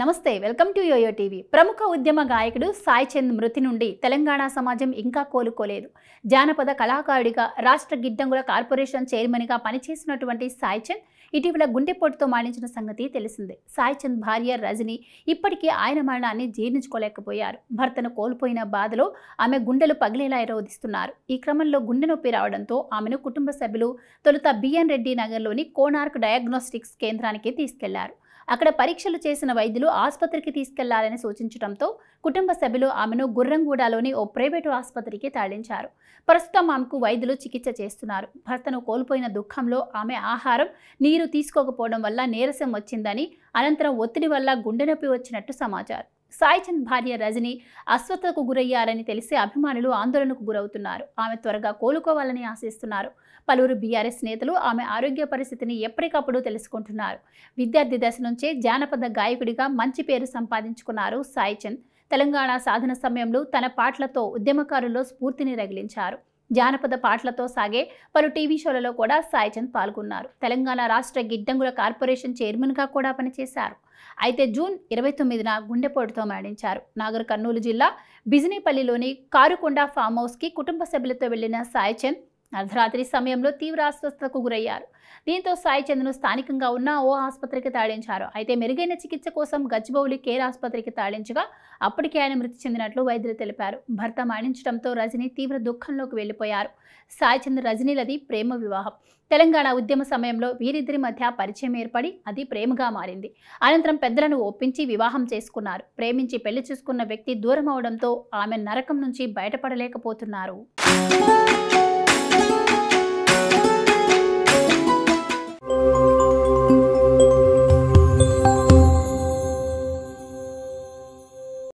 నమస్తే welcome to yo-yo TV ప్రముఖ ఉద్యమ గాయకుడు సాయి చంద్ మృతి నుండి తెలంగాణ సమాజం ఇంకా కోలుకోలేదు జానపద కళాకారుడిగా రాష్ట్ర గిడ్డంగుల కార్పొరేషన్ చైర్మన్గా పనిచేసినటువంటి సాయి చంద్ ఇటీవల గుండెపోటుతో మరణించిన సంగతి తెలిసిందే సాయి చంద్ భార్య రజని ఇప్పటికీ ఆయన మరణాన్ని జీర్ణించుకోలేకపోయారు భర్తను కోల్పోయిన బాధలో ఆమె గుండెలు పగిలేలా ఎరోధిస్తున్నారు ఈ క్రమంలో గుండె నొప్పి రావడంతో ఆమెను కుటుంబ సభ్యులు తొలుత బిఎన్ రెడ్డి నగర్లోని కోనార్క్ డయాగ్నోస్టిక్స్ కేంద్రానికి తీసుకెళ్లారు అక్కడ పరీక్షలు చేసిన వైద్యులు ఆసుపత్రికి తీసుకెళ్లాలని సూచించడంతో కుటుంబ సభ్యులు ఆమెను గుర్రంగూడలోని ఓ ప్రైవేటు ఆసుపత్రికి తరలించారు ప్రస్తుతం ఆమెకు వైద్యులు చికిత్స చేస్తున్నారు భర్తను కోల్పోయిన దుఃఖంలో ఆమె ఆహారం నీరు తీసుకోకపోవడం వల్ల నీరసం వచ్చిందని అనంతరం ఒత్తిడి వల్ల గుండెనొప్పి వచ్చినట్టు సమాచారం సాయిచంద్ భార్య రజని అస్వస్థతకు గురయ్యారని తెలిసి అభిమానులు ఆందోళనకు గురవుతున్నారు ఆమె త్వరగా కోలుకోవాలని ఆశిస్తున్నారు పలువురు బీఆర్ఎస్ నేతలు ఆమె ఆరోగ్య పరిస్థితిని ఎప్పటికప్పుడు తెలుసుకుంటున్నారు విద్యార్థి దశ నుంచే జానపద గాయకుడిగా మంచి పేరు సంపాదించుకున్నారు సాయిచంద్ తెలంగాణ సాధన సమయంలో తన పాటలతో ఉద్యమకారుల్లో స్ఫూర్తిని రగిలించారు జానపద పాటలతో సాగే పలు టీవీ షోలలో కూడా సాయిచంద్ పాల్గొన్నారు తెలంగాణ రాష్ట్ర గిడ్డంగుల కార్పొరేషన్ చైర్మన్గా కూడా పనిచేశారు అయితే జూన్ ఇరవై తొమ్మిదిన గుండెపోటుతో మరణించారు నాగర్ కర్నూలు జిల్లా బిజినీపల్లిలోని కారుకొండ ఫామ్ హౌస్కి కుటుంబ సభ్యులతో వెళ్లిన సాయిచంద్ అర్ధరాత్రి సమయంలో తీవ్ర అస్వస్థతకు గురయ్యారు దీంతో సాయి చంద్రను స్థానికంగా ఉన్న ఓ ఆసుపత్రికి తాడించారు అయితే మెరుగైన చికిత్స కోసం గచ్చిబౌలి కేర్ ఆసుపత్రికి తాడించగా అప్పటికే ఆయన మృతి చెందినట్లు వైద్యులు తెలిపారు భర్త మరణించడంతో రజనీ తీవ్ర దుఃఖంలోకి వెళ్లిపోయారు సాయి చంద్ర రజనీలది ప్రేమ వివాహం తెలంగాణ ఉద్యమ సమయంలో వీరిద్దరి మధ్య పరిచయం ఏర్పడి అది ప్రేమగా మారింది అనంతరం పెద్దలను ఒప్పించి వివాహం చేసుకున్నారు ప్రేమించి పెళ్లి చేసుకున్న వ్యక్తి దూరం అవడంతో ఆమె నరకం నుంచి బయటపడలేకపోతున్నారు